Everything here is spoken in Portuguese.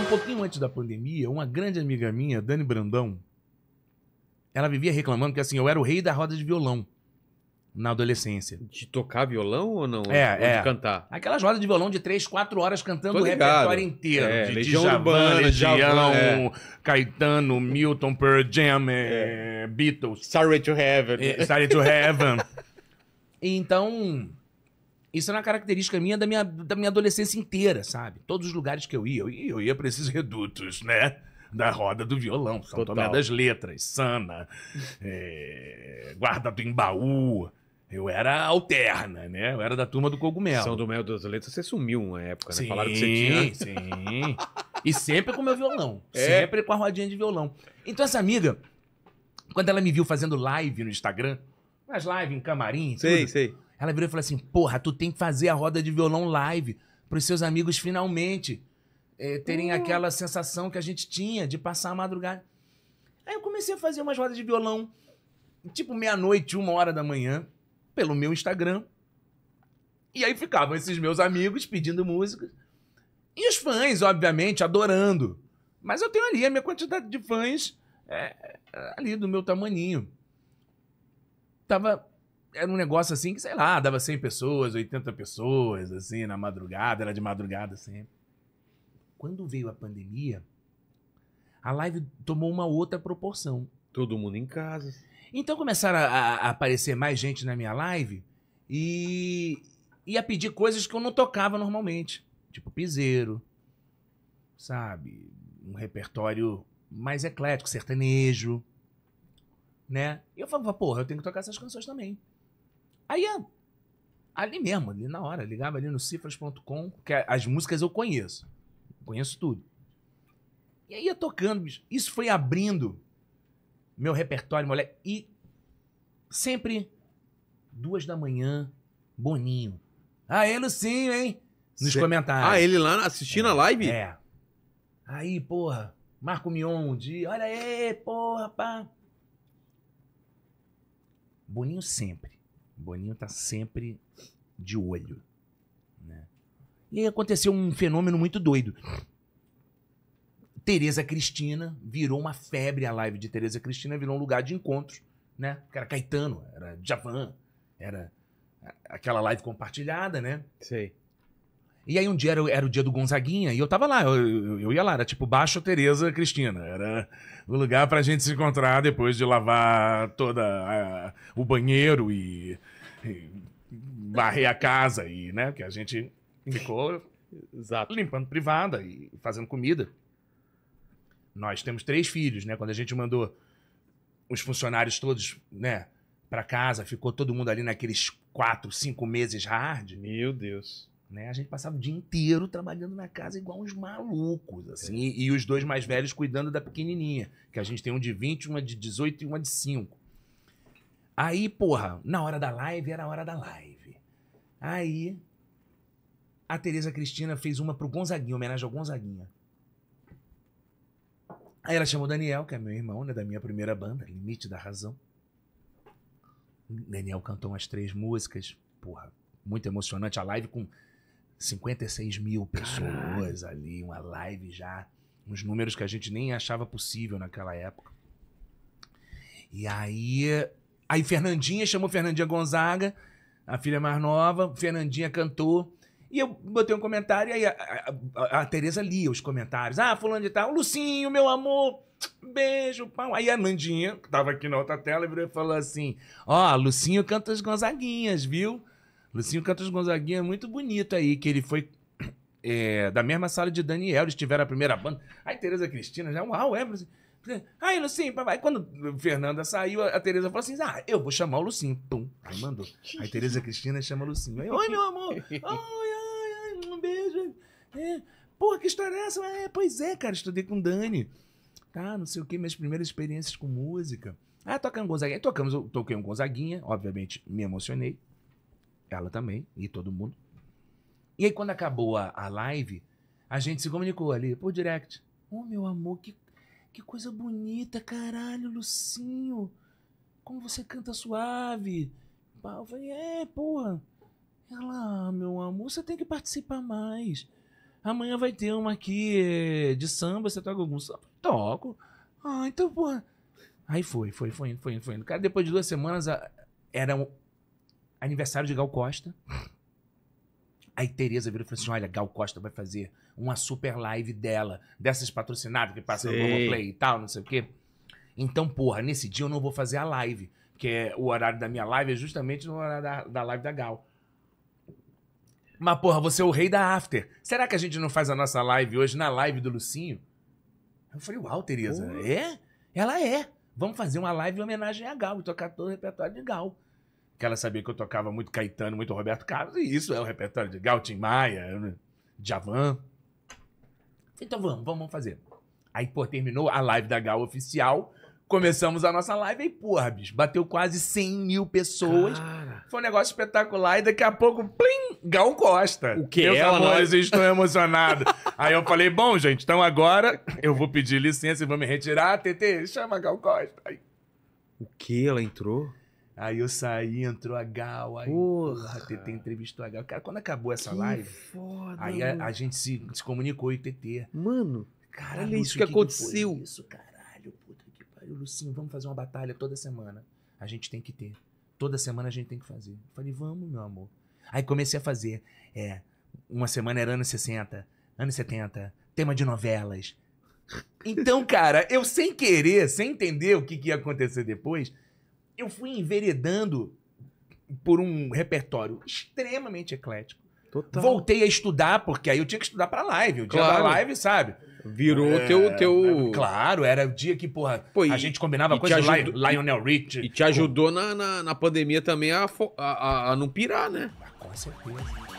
Um pouquinho antes da pandemia, uma grande amiga minha, Dani Brandão, ela vivia reclamando que assim, eu era o rei da roda de violão na adolescência. De tocar violão ou não? É, ou é. de cantar? Aquelas rodas de violão de três quatro horas cantando o repertório inteiro. É, de Legião Djavan, Urbana, Legião, Djavan, é. Caetano, Milton, Pearl Jam, é. é. Beatles. Sorry to Heaven. É, sorry to Heaven. então, isso é uma característica minha da minha, da minha adolescência inteira, sabe? Todos os lugares que eu ia, eu ia, eu ia pra esses redutos, né? da roda do violão. São Total. Tomé das Letras, Sana, é, Guarda do Embaú. Eu era alterna, né? Eu era da turma do cogumelo. São do meio das Letras, você sumiu uma época, né? sim, né? Falaram que você tinha. Sim. e sempre com meu violão. É. Sempre com a rodinha de violão. Então, essa amiga, quando ela me viu fazendo live no Instagram, mas live em camarim, sei, tudo, sei. Ela virou e falou assim: Porra, tu tem que fazer a roda de violão live pros seus amigos finalmente é, terem uhum. aquela sensação que a gente tinha de passar a madrugada. Aí eu comecei a fazer umas rodas de violão, tipo meia-noite, uma hora da manhã, pelo meu Instagram. E aí ficavam esses meus amigos pedindo músicas. E os fãs, obviamente, adorando. Mas eu tenho ali a minha quantidade de fãs é, ali do meu tamaninho. Tava era um negócio assim que, sei lá, dava 100 pessoas, 80 pessoas, assim, na madrugada, era de madrugada sempre. Quando veio a pandemia, a live tomou uma outra proporção. Todo mundo em casa. Então começaram a, a aparecer mais gente na minha live e, e a pedir coisas que eu não tocava normalmente. Tipo piseiro, sabe? Um repertório mais eclético, sertanejo, né? E eu falava, porra, eu tenho que tocar essas canções também. Aí ah, ali mesmo, ali na hora, ligava ali no cifras.com, que é as músicas eu conheço. Conheço tudo. E aí ia tocando, bicho. Isso foi abrindo meu repertório, moleque. E sempre duas da manhã, Boninho. ele ah, é sim hein? Nos Cê... comentários. Ah, ele lá assistindo é, a live? É. Aí, porra, Marco Mion de Olha aí, porra, pá. Boninho sempre. Boninho tá sempre de olho. Né? E aí aconteceu um fenômeno muito doido. Tereza Cristina virou uma febre a live de Tereza Cristina, virou um lugar de encontros, né? Porque era Caetano, era Javan, era aquela live compartilhada, né? Sei. E aí um dia era, era o dia do Gonzaguinha e eu tava lá, eu, eu, eu ia lá, era tipo Baixo Tereza Cristina. Era o lugar pra gente se encontrar depois de lavar toda a, o banheiro e, e varrer a casa e, né? Porque a gente ficou Exato. limpando privada e fazendo comida. Nós temos três filhos, né? Quando a gente mandou os funcionários todos, né, para casa, ficou todo mundo ali naqueles quatro, cinco meses hard. Meu Deus. Né? A gente passava o dia inteiro trabalhando na casa igual uns malucos, assim. É. E, e, os dois mais velhos cuidando da pequenininha, que a gente tem um de 20, uma de 18 e uma de 5. Aí, porra, na hora da live era a hora da live. Aí a Tereza Cristina fez uma pro Gonzaguinha, homenagem ao Gonzaguinha. Aí ela chamou o Daniel, que é meu irmão, né, da minha primeira banda, Limite da Razão. O Daniel cantou umas três músicas, porra, muito emocionante. A live com 56 mil pessoas Caralho. ali, uma live já. Uns números que a gente nem achava possível naquela época. E aí. Aí Fernandinha chamou Fernandinha Gonzaga, a filha mais nova. Fernandinha cantou. E eu botei um comentário, e aí a, a, a Tereza lia os comentários. Ah, fulano de tal, Lucinho, meu amor, beijo, pau. Aí a Nandinha, que tava aqui na outra tela, virou e falou assim: Ó, oh, Lucinho canta as Gonzaguinhas, viu? Lucinho Cantos Gonzaguinha é muito bonito aí, que ele foi é, da mesma sala de Daniel, eles tiveram a primeira banda. Aí Tereza Cristina já, né? uau, é. Aí, Lucinho, papai. Quando Fernanda saiu, a Tereza falou assim: Ah, eu vou chamar o Lucinho. Pum, aí mandou. Aí Tereza Cristina chama o Lucinho. Aí, oi, meu amor. Oi, ai, ai, um beijo. É. Pô, que história é essa? É, pois é, cara, estudei com Dani. Tá, não sei o que, minhas primeiras experiências com música. Ah, tocando Gonzaguinha. Tocamos, toquei um Gonzaguinha, obviamente me emocionei. Ela também, e todo mundo. E aí, quando acabou a, a live, a gente se comunicou ali por direct. Oh, meu amor, que, que coisa bonita, caralho, Lucinho. Como você canta suave. Eu falei, é, porra. Ela, ah, meu amor, você tem que participar mais. Amanhã vai ter uma aqui eh, de samba, você toca algum samba? Toco. Ah, então, porra. Aí foi, foi, foi foi foi indo. Cara, depois de duas semanas, era aniversário de Gal Costa. Aí Tereza virou e falou assim: olha, Gal Costa vai fazer uma super live dela, dessas patrocinadas que passam no Play e tal, não sei o quê. Então, porra, nesse dia eu não vou fazer a live, porque é, o horário da minha live é justamente no horário da, da live da Gal. Mas, porra, você é o rei da after. Será que a gente não faz a nossa live hoje na live do Lucinho? Eu falei, uau, Tereza, é? Ela é. Vamos fazer uma live em homenagem a Gal e tocar todo o repertório de Gal que ela sabia que eu tocava muito Caetano, muito Roberto Carlos, e isso é o repertório de Galtim Maia, Javan. Então vamos, vamos fazer. Aí, pô, terminou a live da Gal oficial, começamos a nossa live, e porra, bicho, bateu quase 100 mil pessoas. Cara. Foi um negócio espetacular, e daqui a pouco, plim, Gal Costa. O que Meus ela, é? amores, não... estou emocionado. Aí eu falei, bom, gente, então agora eu vou pedir licença e vou me retirar. TT, chama Gal Costa. Aí... O que? Ela entrou? Aí eu saí, entrou a Gal, aí porra, a TT entrevistou a Gal. Cara, quando acabou essa que live, foda, aí a, a, gente se, se comunicou e TT. Mano, cara, olha isso que, que aconteceu. Que isso, caralho, puta que pariu, Lucinho, vamos fazer uma batalha toda semana. A gente tem que ter. Toda semana a gente tem que fazer. Eu falei, vamos, meu amor. Aí comecei a fazer. É, uma semana era anos 60, anos 70, tema de novelas. Então, cara, eu sem querer, sem entender o que, que ia acontecer depois, eu fui enveredando por um repertório extremamente eclético. Total. Voltei a estudar, porque aí eu tinha que estudar pra live. O dia claro. da live, sabe? Virou é, teu, teu. É, claro, era o dia que, porra, Pô, e, a gente combinava coisa ajudou, Lion, Lionel Rich. E te ajudou na, na, na pandemia também a, a, a, a não pirar, né? Ah, com certeza.